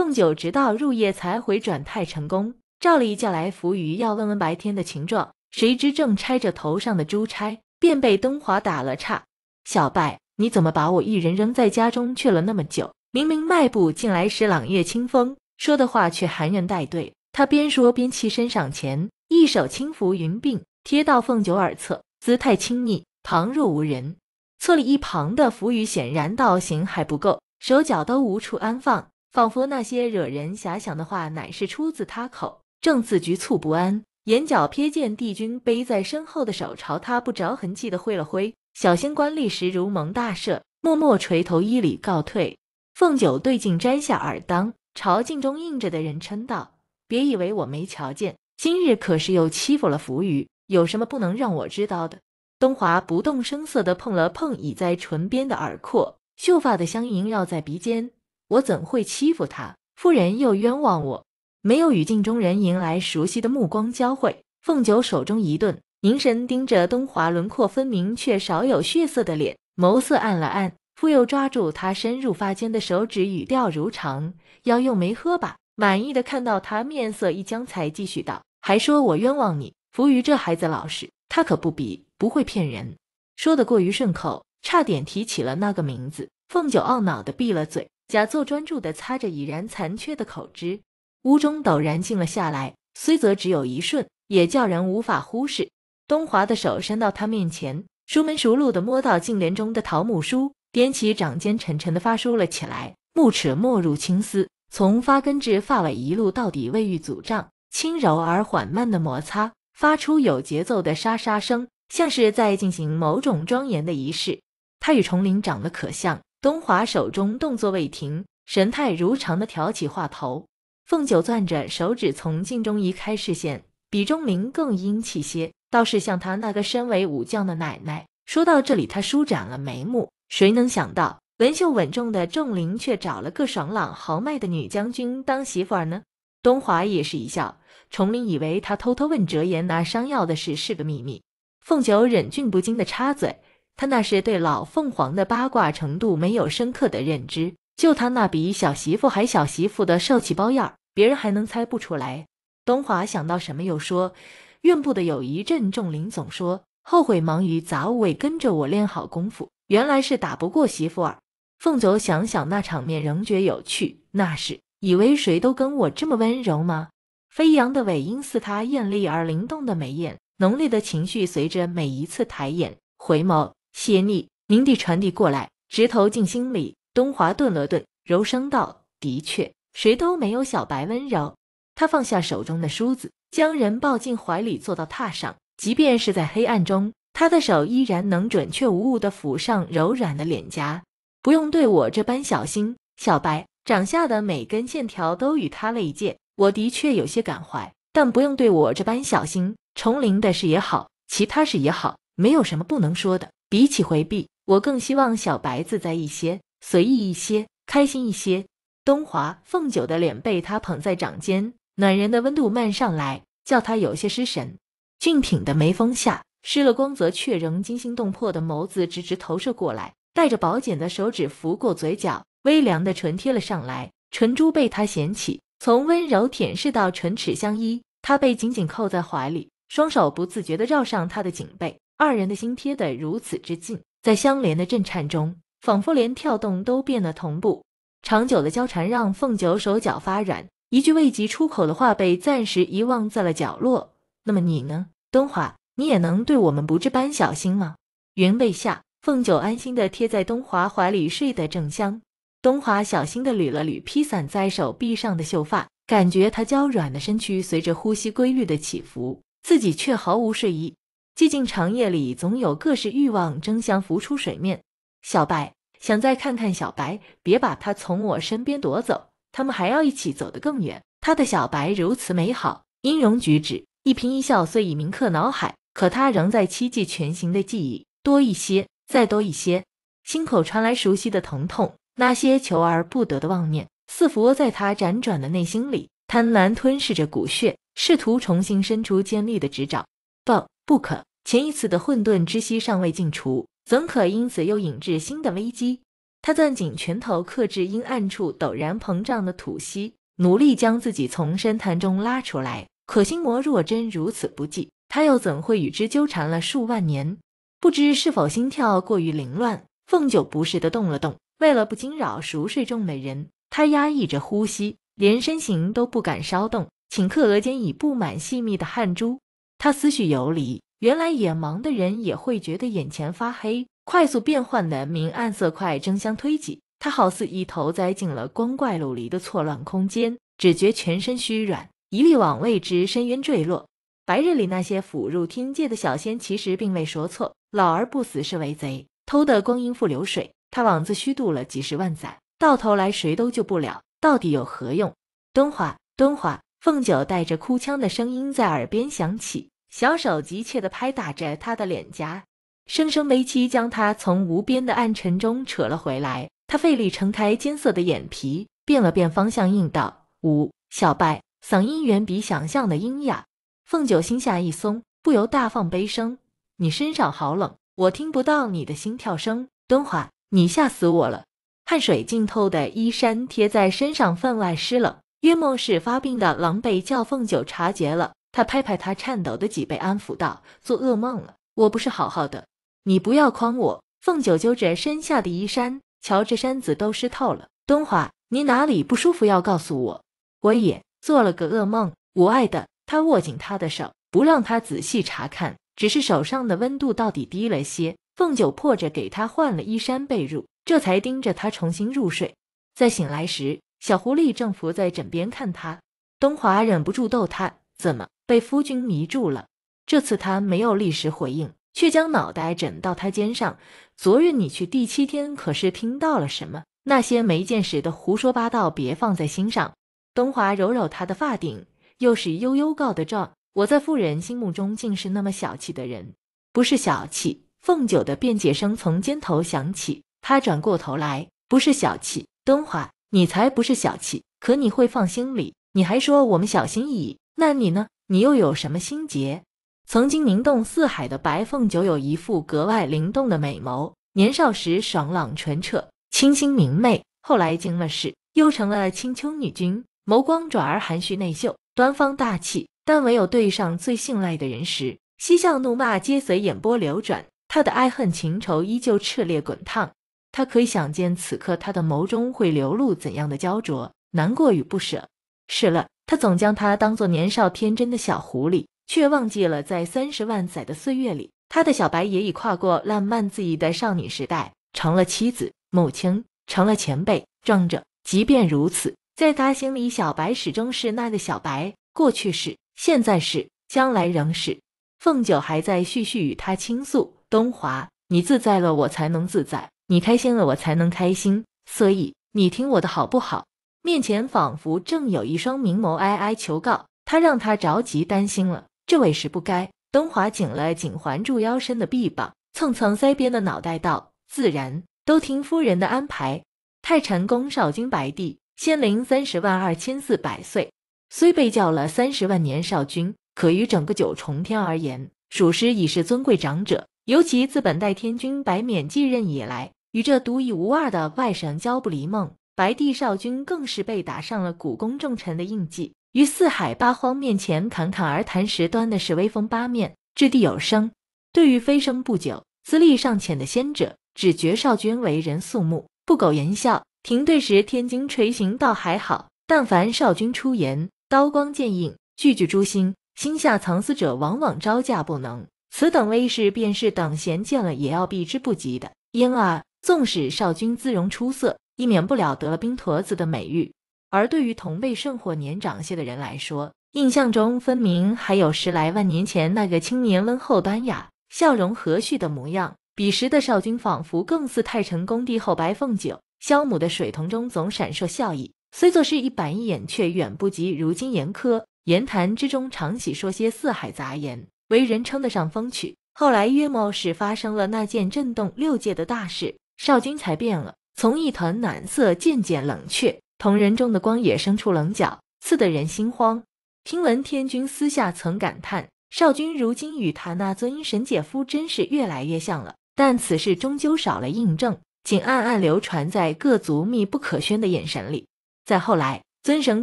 凤九直到入夜才回转太成宫，照例叫来扶余，要问问白天的情状。谁知正拆着头上的珠钗，便被东华打了岔：“小拜，你怎么把我一人扔在家中去了那么久？明明迈步进来时朗月清风，说的话却寒人带队。”他边说边起身上前，一手轻扶云鬓，贴到凤九耳侧，姿态轻昵，旁若无人。侧里一旁的扶余显然倒行还不够，手脚都无处安放。仿佛那些惹人遐想的话乃是出自他口，正自局促不安，眼角瞥见帝君背在身后的手朝他不着痕迹的挥了挥，小仙官立时如蒙大赦，默默垂头一礼告退。凤九对镜摘下耳当，朝镜中映着的人嗔道：“别以为我没瞧见，今日可是又欺负了浮鱼，有什么不能让我知道的？”东华不动声色的碰了碰倚在唇边的耳廓，秀发的香萦绕在鼻尖。我怎会欺负他？夫人又冤枉我。没有语境中人迎来熟悉的目光交汇，凤九手中一顿，凝神盯着东华轮廓分明却少有血色的脸，眸色暗了暗。复又抓住他深入发间的手指，语调如常：“药又没喝吧？”满意的看到他面色一僵，才继续道：“还说我冤枉你，扶余这孩子老实，他可不比，不会骗人。”说的过于顺口，差点提起了那个名字。凤九懊恼的闭了嘴。假作专注地擦着已然残缺的口汁，屋中陡然静了下来，虽则只有一瞬，也叫人无法忽视。东华的手伸到他面前，熟门熟路地摸到镜帘中的桃木梳，掂起掌尖，沉沉地发梳了起来，木齿没入青丝，从发根至发尾一路到底未遇阻障，轻柔而缓慢的摩擦，发出有节奏的沙沙声，像是在进行某种庄严的仪式。他与崇林长得可像。东华手中动作未停，神态如常的挑起话头。凤九攥着手指从镜中移开视线，比钟灵更英气些，倒是像他那个身为武将的奶奶。说到这里，他舒展了眉目。谁能想到文秀稳重的钟灵却找了个爽朗豪迈的女将军当媳妇儿呢？东华也是一笑。崇林以为他偷偷问哲言拿伤药的事是个秘密，凤九忍俊不禁的插嘴。他那是对老凤凰的八卦程度没有深刻的认知，就他那比小媳妇还小媳妇的受气包样儿，别人还能猜不出来。东华想到什么又说：“院部的有一阵重林总说后悔忙于杂物位跟着我练好功夫，原来是打不过媳妇儿。”凤九想想那场面仍觉有趣，那是以为谁都跟我这么温柔吗？飞扬的尾音似他艳丽而灵动的眉眼，浓烈的情绪随着每一次抬眼回眸。邪逆，明帝传递过来，直投进心里。东华顿了顿，柔声道：“的确，谁都没有小白温柔。”他放下手中的梳子，将人抱进怀里，坐到榻上。即便是在黑暗中，他的手依然能准确无误地抚上柔软的脸颊。不用对我这般小心，小白掌下的每根线条都与他类见，我的确有些感怀，但不用对我这般小心。重临的事也好，其他事也好，没有什么不能说的。比起回避，我更希望小白自在一些，随意一些，开心一些。东华凤九的脸被他捧在掌间，暖人的温度漫上来，叫他有些失神。俊挺的眉峰下，失了光泽却仍惊心动魄的眸子直直投射过来，带着薄茧的手指拂过嘴角，微凉的唇贴了上来，唇珠被他衔起，从温柔舔舐到唇齿相依，他被紧紧扣在怀里，双手不自觉的绕上他的颈背。二人的心贴得如此之近，在相连的震颤中，仿佛连跳动都变得同步。长久的交缠让凤九手脚发软，一句未及出口的话被暂时遗忘在了角落。那么你呢，东华？你也能对我们不这般小心吗？云被下，凤九安心的贴在东华怀里睡得正香。东华小心的捋了捋披散在手臂上的秀发，感觉他娇软的身躯随着呼吸规律的起伏，自己却毫无睡意。寂静长夜里，总有各式欲望争相浮出水面。小白想再看看小白，别把他从我身边夺走。他们还要一起走得更远。他的小白如此美好，音容举止，一颦一笑，虽已铭刻脑海，可他仍在七冀全行的记忆多一些，再多一些。心口传来熟悉的疼痛，那些求而不得的妄念似佛，在他辗转的内心里，贪婪吞噬着骨血，试图重新伸出尖利的指掌。嘣！不可，前一次的混沌之息尚未尽除，怎可因此又引致新的危机？他攥紧拳头，克制阴暗处陡然膨胀的吐息，努力将自己从深潭中拉出来。可心魔若真如此不济，他又怎会与之纠缠了数万年？不知是否心跳过于凌乱，凤九不适地动了动。为了不惊扰熟睡中美人，他压抑着呼吸，连身形都不敢稍动。顷刻，额间已布满细密的汗珠。他思绪游离，原来眼盲的人也会觉得眼前发黑，快速变换的明暗色块争相推挤，他好似一头栽进了光怪陆离的错乱空间，只觉全身虚软，一力往未知深渊坠落。白日里那些俯入天界的小仙，其实并未说错，老而不死是为贼，偷得光阴付流水。他枉自虚度了几十万载，到头来谁都救不了，到底有何用？敦华，敦华。凤九带着哭腔的声音在耳边响起，小手急切地拍打着他的脸颊，生生悲戚将他从无边的暗沉中扯了回来。他费力撑开金色的眼皮，变了变方向应道：“五小拜。”嗓音远比想象的阴哑。凤九心下一松，不由大放悲声：“你身上好冷，我听不到你的心跳声。敦华，你吓死我了！汗水浸透的衣衫贴在身上，分外湿冷。”约莫是发病的狼狈，叫凤九察觉了。他拍拍他颤抖的脊背，安抚道：“做噩梦了？我不是好好的，你不要诓我。”凤九揪着身下的衣衫，瞧着身子都湿透了。东华，你哪里不舒服？要告诉我。我也做了个噩梦，无碍的。他握紧他的手，不让他仔细查看，只是手上的温度到底低了些。凤九破着给他换了衣衫被褥，这才盯着他重新入睡。在醒来时。小狐狸正伏在枕边看他，东华忍不住逗他：“怎么被夫君迷住了？”这次他没有立时回应，却将脑袋枕到他肩上。昨日你去第七天，可是听到了什么？那些没见识的胡说八道，别放在心上。东华揉揉他的发顶，又是悠悠告的状。我在妇人心目中竟是那么小气的人，不是小气。凤九的辩解声从肩头响起，他转过头来，不是小气，东华。你才不是小气，可你会放心里。你还说我们小心翼翼，那你呢？你又有什么心结？曾经名动四海的白凤九有一副格外灵动的美眸，年少时爽朗纯澈，清新明媚。后来经了事，又成了青丘女君，眸光转而含蓄内秀，端方大气。但唯有对上最信赖的人时，嬉笑怒骂皆随眼波流转，她的爱恨情仇依旧炽烈滚烫。他可以想见，此刻他的眸中会流露怎样的焦灼、难过与不舍。是了，他总将他当作年少天真的小狐狸，却忘记了，在三十万载的岁月里，他的小白也已跨过烂漫恣意的少女时代，成了妻子、母亲，成了前辈。壮着，即便如此，在他心里，小白始终是那个小白。过去是，现在是，将来仍是。凤九还在絮絮与他倾诉：“东华，你自在了，我才能自在。”你开心了，我才能开心，所以你听我的，好不好？面前仿佛正有一双明眸哀哀求告，他让他着急担心了，这位是不该。东华紧了紧环住腰身的臂膀，蹭蹭腮边的脑袋道：“自然，都听夫人的安排。”太晨宫少君白帝仙龄三十万二千四百岁，虽被叫了三十万年少君，可与整个九重天而言，属实已是尊贵长者。尤其自本代天君白冕继任以来，与这独一无二的外甥交不离梦，白帝少君更是被打上了古宫重臣的印记。于四海八荒面前侃侃而谈时，端的是威风八面，掷地有声。对于飞升不久、资历尚浅的仙者，只觉少君为人肃穆，不苟言笑。停顿时天津垂行倒还好；但凡少君出言，刀光剑影，句句诛心，心下藏私者往往招架不能。此等威势，便是等闲见了也要避之不及的。因而。纵使少君姿容出色，亦免不了得了“冰坨子”的美誉。而对于同辈甚或年长些的人来说，印象中分明还有十来万年前那个青年温厚端雅、笑容和煦的模样。彼时的少君仿佛更似太成宫帝后白凤九，萧母的水瞳中总闪烁笑意，虽作是一板一眼，却远不及如今严苛。言谈之中常喜说些四海杂言，为人称得上风趣。后来约莫是发生了那件震动六界的大事。少君才变了，从一团暖色渐渐冷却，瞳仁中的光也生出棱角，刺得人心慌。听闻天君私下曾感叹，少君如今与他那尊神姐夫真是越来越像了。但此事终究少了印证，仅暗暗流传在各族密不可宣的眼神里。再后来，尊神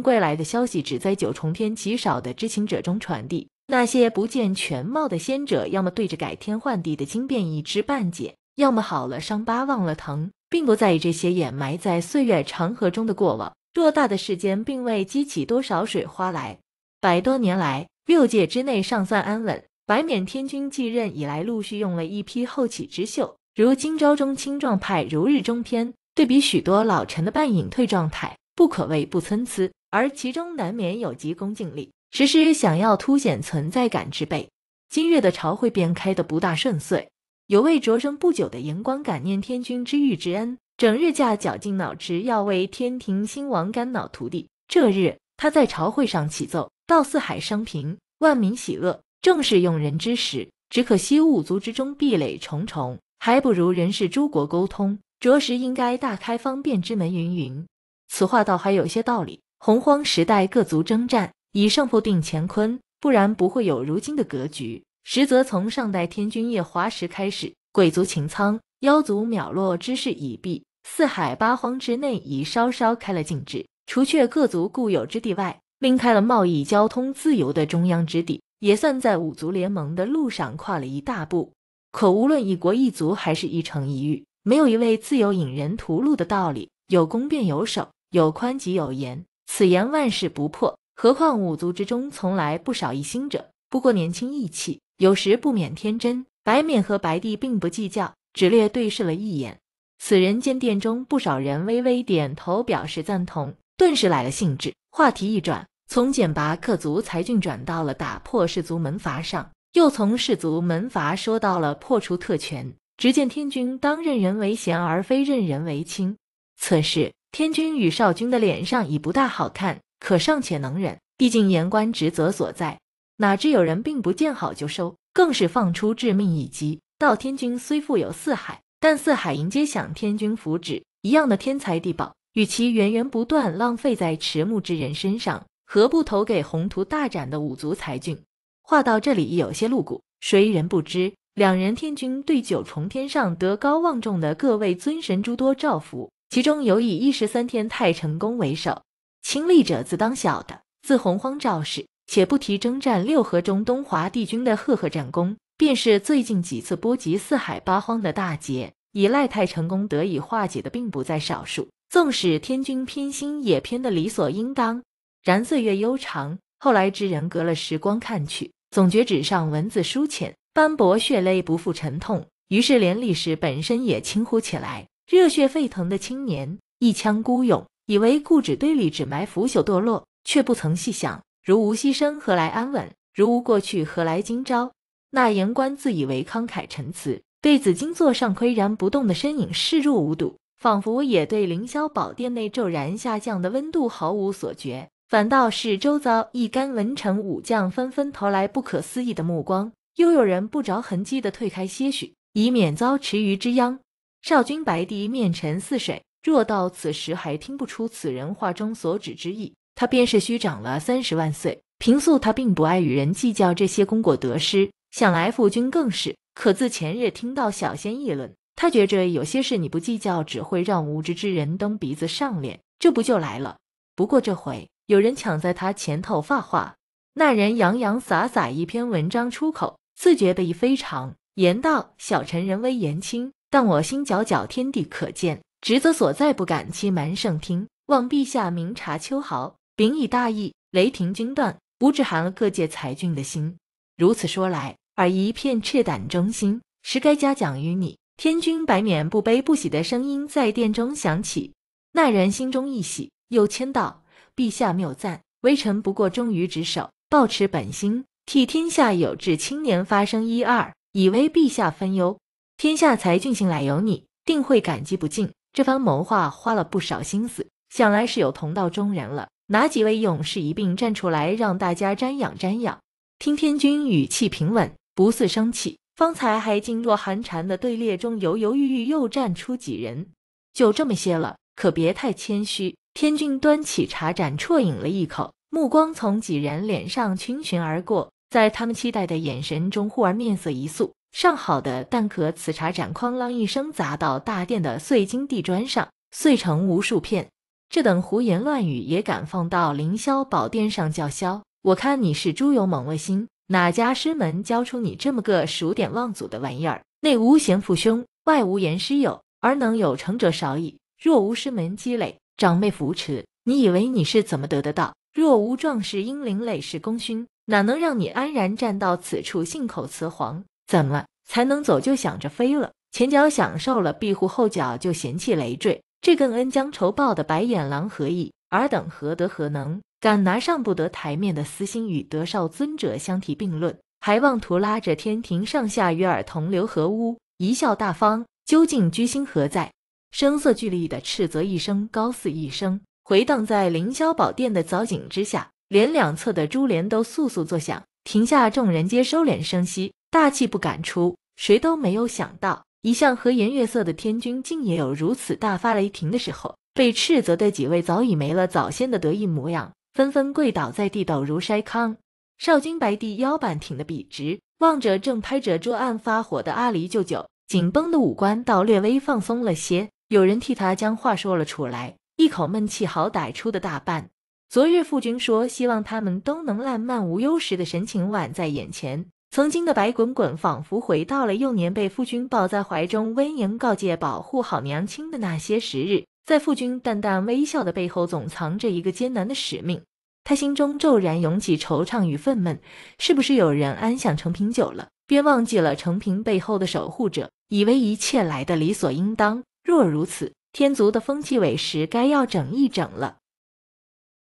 归来的消息只在九重天极少的知情者中传递，那些不见全貌的仙者，要么对着改天换地的惊变一知半解。要么好了，伤疤忘了疼，并不在意这些掩埋在岁月长河中的过往。偌大的世间，并未激起多少水花来。百多年来，六界之内尚算安稳。白冕天君继任以来，陆续用了一批后起之秀，如今朝中青壮派如日中天，对比许多老臣的半隐退状态，不可谓不参差。而其中难免有急功近利、时时想要凸显存在感之辈。今月的朝会便开得不大顺遂。有位擢升不久的言光感念天君之遇之恩，整日驾绞尽脑汁要为天庭兴亡肝脑涂地。这日，他在朝会上启奏，道：“四海升平，万民喜乐，正是用人之时。只可惜五族之中壁垒重重，还不如人事诸国沟通，着实应该大开方便之门。”云云，此话倒还有些道理。洪荒时代各族征战，以胜负定乾坤，不然不会有如今的格局。实则从上代天君夜华时开始，鬼族擎苍、妖族秒落之势已毕，四海八荒之内已稍稍开了禁制，除却各族固有之地外，另开了贸易交通自由的中央之地，也算在五族联盟的路上跨了一大步。可无论一国一族，还是一城一域，没有一位自由引人屠戮的道理。有攻便有守，有宽即有严，此言万世不破。何况五族之中，从来不少一心者。不过年轻意气，有时不免天真。白冕和白帝并不计较，只略对视了一眼。此人见殿中不少人微微点头表示赞同，顿时来了兴致。话题一转，从减拔克族才俊转到了打破氏族门阀上，又从氏族门阀说到了破除特权。只见天君当任人为贤，而非任人为亲。此时，天君与少君的脸上已不大好看，可尚且能忍，毕竟言官职责所在。哪知有人并不见好就收，更是放出致命一击。道天君虽富有四海，但四海迎接享天君福祉一样的天才地宝，与其源源不断浪费在迟暮之人身上，何不投给宏图大展的五族才俊？话到这里有些露骨，谁人不知？两人天君对九重天上德高望重的各位尊神诸多照拂，其中有以一十三天太成宫为首，亲历者自当晓得。自洪荒肇始。且不提征战六合中东华帝君的赫赫战功，便是最近几次波及四海八荒的大劫，以赖太成功得以化解的，并不在少数。纵使天君偏心，也偏得理所应当。然岁月悠长，后来之人隔了时光看去，总觉纸上文字疏浅，斑驳血泪不复沉痛。于是连历史本身也轻呼起来。热血沸腾的青年，一腔孤勇，以为故纸堆里只埋腐朽堕落，却不曾细想。如无牺牲，何来安稳？如无过去，何来今朝？那言官自以为慷慨陈词，对紫金座上岿然不动的身影视若无睹，仿佛也对凌霄宝殿内骤然下降的温度毫无所觉。反倒是周遭一干文臣武将纷纷投来不可思议的目光，又有人不着痕迹地退开些许，以免遭池鱼之殃。少君白帝面沉似水，若到此时还听不出此人话中所指之意。他便是虚长了三十万岁。平素他并不爱与人计较这些功过得失，想来父君更是。可自前日听到小仙议论，他觉着有些事你不计较，只会让无知之人蹬鼻子上脸，这不就来了？不过这回有人抢在他前头发话，那人洋洋洒洒一篇文章出口，自觉得意非常，言道：“小臣人微言轻，但我心皎皎，天地可见，职责所在，不敢欺瞒圣听，望陛下明察秋毫。”秉以大义，雷霆军断，不只寒了各界才俊的心。如此说来，尔一片赤胆忠心，实该嘉奖于你。天君白冕不悲不喜的声音在殿中响起，那人心中一喜，又谦道：“陛下谬赞，微臣不过忠于职守，抱持本心，替天下有志青年发声一二，以为陛下分忧。天下才俊心乃由你，定会感激不尽。这番谋划花了不少心思，想来是有同道中人了。”哪几位勇士一并站出来，让大家瞻仰瞻仰？听天君语气平稳，不似生气。方才还噤若寒蝉的队列中，犹犹豫豫又站出几人。就这么些了，可别太谦虚。天君端起茶盏啜饮了一口，目光从几人脸上逡巡而过，在他们期待的眼神中，忽而面色一肃。上好的蛋壳瓷茶盏哐啷一声砸到大殿的碎金地砖上，碎成无数片。这等胡言乱语也敢放到凌霄宝殿上叫嚣？我看你是猪油蒙了心，哪家师门教出你这么个数典忘祖的玩意儿？内无贤父兄，外无严师友，而能有成者少矣。若无师门积累，长辈扶持，你以为你是怎么得的道？若无壮士英灵累世功勋，哪能让你安然站到此处信口雌黄？怎么才能走就想着飞了？前脚享受了庇护，后脚就嫌弃累赘。这跟恩将仇报的白眼狼何异？尔等何德何能，敢拿上不得台面的私心与德少尊者相提并论，还妄图拉着天庭上下与尔同流合污？贻笑大方，究竟居心何在？声色俱厉的斥责一声，高似一声，回荡在凌霄宝殿的藻井之下，连两侧的珠帘都簌簌作响。庭下众人皆收敛声息，大气不敢出。谁都没有想到。一向和颜悦色的天君，竟也有如此大发雷霆的时候。被斥责的几位早已没了早先的得意模样，纷纷跪倒在地，倒如筛糠。少君、白帝腰板挺得笔直，望着正拍着桌案发火的阿离舅舅，紧绷的五官倒略微放松了些。有人替他将话说了出来，一口闷气好歹出的大半。昨日父君说，希望他们都能烂漫无忧时的神情宛在眼前。曾经的白滚滚仿佛回到了幼年，被父君抱在怀中温言告诫保护好娘亲的那些时日。在父君淡淡微笑的背后，总藏着一个艰难的使命。他心中骤然涌起惆怅与愤懑：是不是有人安享成平久了，便忘记了成平背后的守护者，以为一切来的理所应当？若如此，天族的风气委实该要整一整了。